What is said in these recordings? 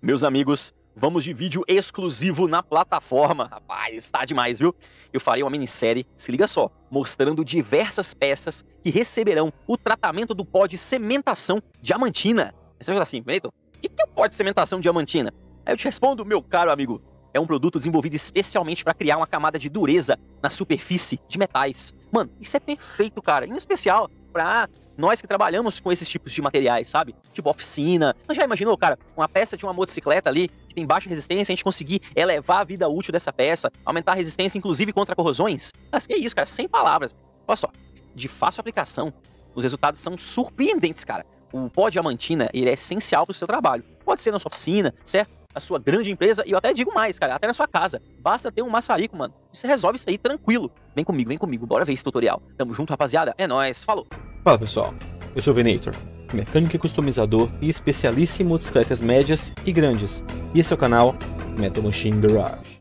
Meus amigos, vamos de vídeo exclusivo na plataforma. Rapaz, está demais, viu? Eu farei uma minissérie, se liga só, mostrando diversas peças que receberão o tratamento do pó de sementação diamantina. Você vai falar assim, Benito, o que é o pó de sementação diamantina? Aí eu te respondo, meu caro amigo, é um produto desenvolvido especialmente para criar uma camada de dureza na superfície de metais. Mano, isso é perfeito, cara. Em especial para nós que trabalhamos com esses tipos de materiais, sabe? Tipo oficina. Você já imaginou, cara, uma peça de uma motocicleta ali que tem baixa resistência, a gente conseguir elevar a vida útil dessa peça, aumentar a resistência, inclusive contra corrosões? Mas que é isso, cara, sem palavras. Olha só, de fácil aplicação, os resultados são surpreendentes, cara. O pó diamantina ele é essencial para o seu trabalho. Pode ser na sua oficina, certo? a sua grande empresa, e eu até digo mais, cara, até na sua casa. Basta ter um maçarico, mano. Você resolve isso aí tranquilo. Vem comigo, vem comigo, bora ver esse tutorial. Tamo junto, rapaziada. É nóis, falou. Fala pessoal, eu sou o Venator, mecânico e customizador e especialista em motocicletas médias e grandes. E esse é o canal Metal Machine Garage.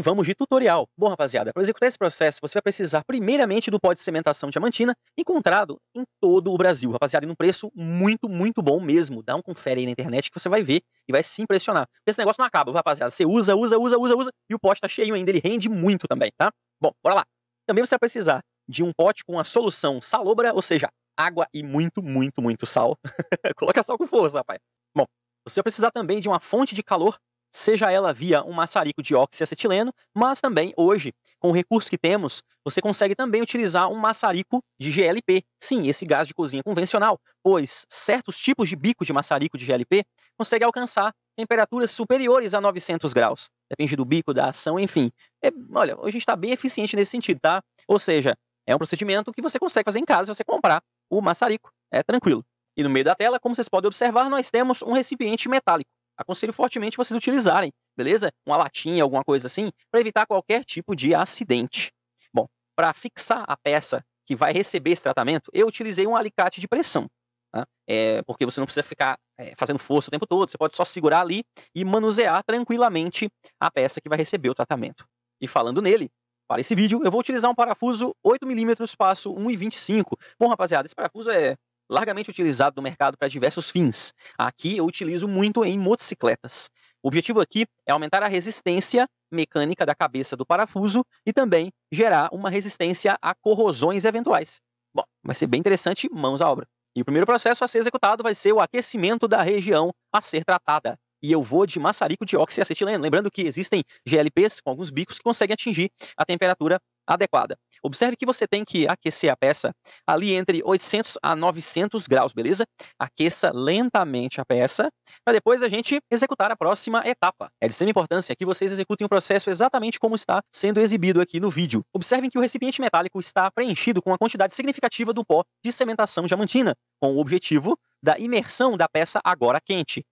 vamos de tutorial. Bom, rapaziada, para executar esse processo, você vai precisar primeiramente do pó de cimentação diamantina, encontrado em todo o Brasil, rapaziada, e num preço muito, muito bom mesmo. Dá um confere aí na internet que você vai ver e vai se impressionar. Porque esse negócio não acaba, rapaziada. Você usa, usa, usa, usa, usa, e o pote tá cheio ainda, ele rende muito também, tá? Bom, bora lá. Também você vai precisar de um pote com a solução salobra, ou seja, água e muito, muito, muito sal. Coloca sal com força, rapaz. Bom, você vai precisar também de uma fonte de calor seja ela via um maçarico de óxido acetileno, mas também hoje, com o recurso que temos, você consegue também utilizar um maçarico de GLP. Sim, esse gás de cozinha convencional, pois certos tipos de bico de maçarico de GLP consegue alcançar temperaturas superiores a 900 graus. Depende do bico, da ação, enfim. É, olha, a gente está bem eficiente nesse sentido, tá? Ou seja, é um procedimento que você consegue fazer em casa se você comprar o maçarico. É tranquilo. E no meio da tela, como vocês podem observar, nós temos um recipiente metálico aconselho fortemente vocês utilizarem, beleza? Uma latinha, alguma coisa assim, para evitar qualquer tipo de acidente. Bom, para fixar a peça que vai receber esse tratamento, eu utilizei um alicate de pressão. Tá? É, porque você não precisa ficar é, fazendo força o tempo todo, você pode só segurar ali e manusear tranquilamente a peça que vai receber o tratamento. E falando nele, para esse vídeo eu vou utilizar um parafuso 8mm espaço 1,25. Bom, rapaziada, esse parafuso é largamente utilizado no mercado para diversos fins. Aqui eu utilizo muito em motocicletas. O objetivo aqui é aumentar a resistência mecânica da cabeça do parafuso e também gerar uma resistência a corrosões eventuais. Bom, vai ser bem interessante, mãos à obra. E o primeiro processo a ser executado vai ser o aquecimento da região a ser tratada e eu vou de maçarico de oxiacetileno. acetileno. Lembrando que existem GLPs com alguns bicos que conseguem atingir a temperatura adequada. Observe que você tem que aquecer a peça ali entre 800 a 900 graus, beleza? Aqueça lentamente a peça para depois a gente executar a próxima etapa. É de extrema importância que vocês executem o processo exatamente como está sendo exibido aqui no vídeo. Observem que o recipiente metálico está preenchido com uma quantidade significativa do pó de cementação diamantina, com o objetivo da imersão da peça agora quente.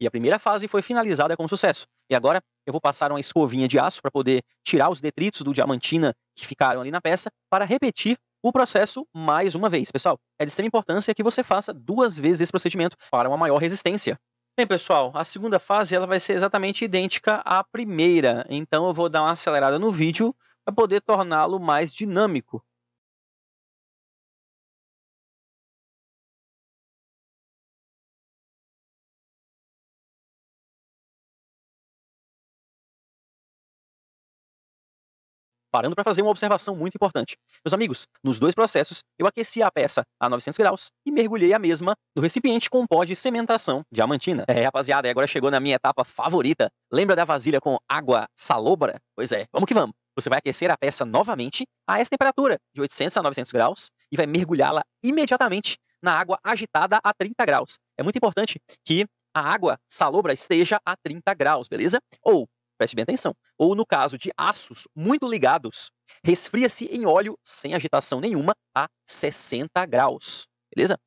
E a primeira fase foi finalizada com sucesso. E agora eu vou passar uma escovinha de aço para poder tirar os detritos do diamantina que ficaram ali na peça para repetir o processo mais uma vez. Pessoal, é de extrema importância que você faça duas vezes esse procedimento para uma maior resistência. Bem, pessoal, a segunda fase ela vai ser exatamente idêntica à primeira, então eu vou dar uma acelerada no vídeo para poder torná-lo mais dinâmico. parando para fazer uma observação muito importante. Meus amigos, nos dois processos, eu aqueci a peça a 900 graus e mergulhei a mesma no recipiente com um pó de cementação diamantina. É, rapaziada, agora chegou na minha etapa favorita. Lembra da vasilha com água salobra? Pois é, vamos que vamos. Você vai aquecer a peça novamente a essa temperatura, de 800 a 900 graus, e vai mergulhá-la imediatamente na água agitada a 30 graus. É muito importante que a água salobra esteja a 30 graus, beleza? Ou Preste bem atenção. Ou no caso de aços muito ligados, resfria-se em óleo sem agitação nenhuma a 60 graus. Beleza?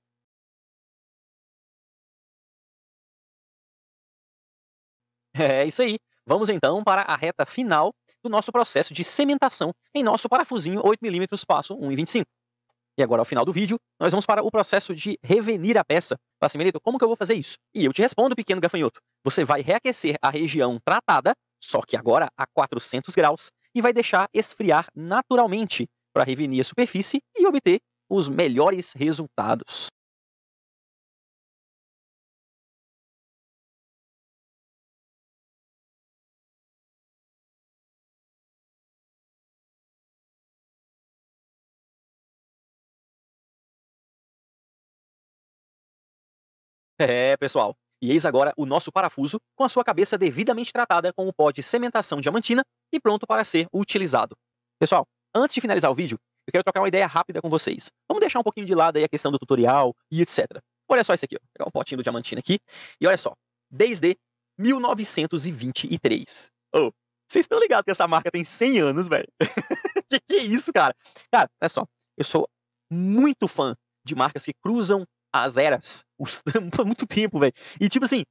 É, é isso aí. Vamos então para a reta final do nosso processo de cimentação em nosso parafusinho 8mm passo 1,25. E agora, ao final do vídeo, nós vamos para o processo de revenir a peça. Fala assim, como que eu vou fazer isso? E eu te respondo, pequeno gafanhoto. Você vai reaquecer a região tratada só que agora a 400 graus, e vai deixar esfriar naturalmente para revenir a superfície e obter os melhores resultados. É, pessoal, e eis agora o nosso parafuso com a sua cabeça devidamente tratada com o pó de cementação diamantina e pronto para ser utilizado. Pessoal, antes de finalizar o vídeo, eu quero trocar uma ideia rápida com vocês. Vamos deixar um pouquinho de lado aí a questão do tutorial e etc. Olha só isso aqui, ó. Vou pegar um potinho do diamantina aqui. E olha só, desde 1923. Oh, vocês estão ligados que essa marca tem 100 anos, velho? que que é isso, cara? Cara, olha só, eu sou muito fã de marcas que cruzam as eras, os, por muito tempo, velho. E tipo assim,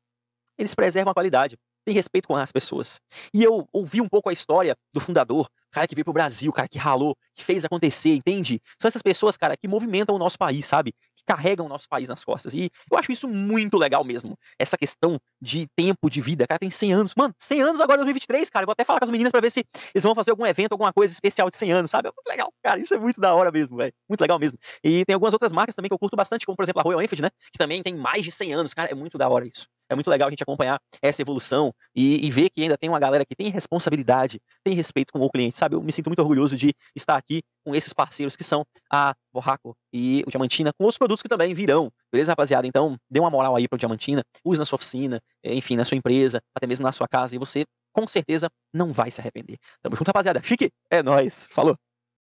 eles preservam a qualidade, têm respeito com as pessoas. E eu ouvi um pouco a história do fundador, cara que veio pro Brasil, cara que ralou, que fez acontecer, entende? São essas pessoas, cara, que movimentam o nosso país, sabe? que carregam o nosso país nas costas. E eu acho isso muito legal mesmo. Essa questão de tempo de vida. Cara, tem 100 anos. Mano, 100 anos agora em 2023, cara. Eu vou até falar com as meninas para ver se eles vão fazer algum evento, alguma coisa especial de 100 anos, sabe? É muito Legal, cara. Isso é muito da hora mesmo, velho. Muito legal mesmo. E tem algumas outras marcas também que eu curto bastante, como por exemplo a Royal Enfield, né? Que também tem mais de 100 anos. Cara, é muito da hora isso é muito legal a gente acompanhar essa evolução e, e ver que ainda tem uma galera que tem responsabilidade, tem respeito com o cliente, sabe? Eu me sinto muito orgulhoso de estar aqui com esses parceiros que são a Borraco e o Diamantina, com outros produtos que também virão, beleza, rapaziada? Então, dê uma moral aí pro Diamantina, use na sua oficina, eh, enfim, na sua empresa, até mesmo na sua casa, e você com certeza não vai se arrepender. Tamo junto, rapaziada. Chique, é nós. Falou.